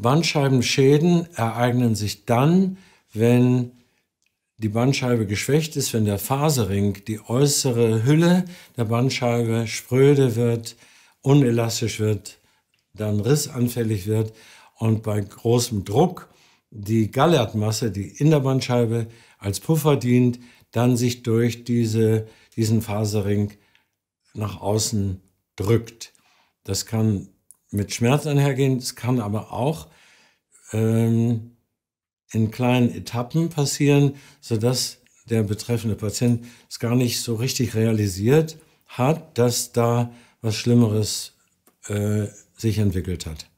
Bandscheibenschäden ereignen sich dann, wenn die Bandscheibe geschwächt ist, wenn der Faserring, die äußere Hülle der Bandscheibe spröde wird, unelastisch wird, dann rissanfällig wird und bei großem Druck die Gallertmasse, die in der Bandscheibe als Puffer dient, dann sich durch diese, diesen Faserring nach außen drückt. Das kann mit Schmerz einhergehen. Es kann aber auch ähm, in kleinen Etappen passieren, sodass der betreffende Patient es gar nicht so richtig realisiert hat, dass da was Schlimmeres äh, sich entwickelt hat.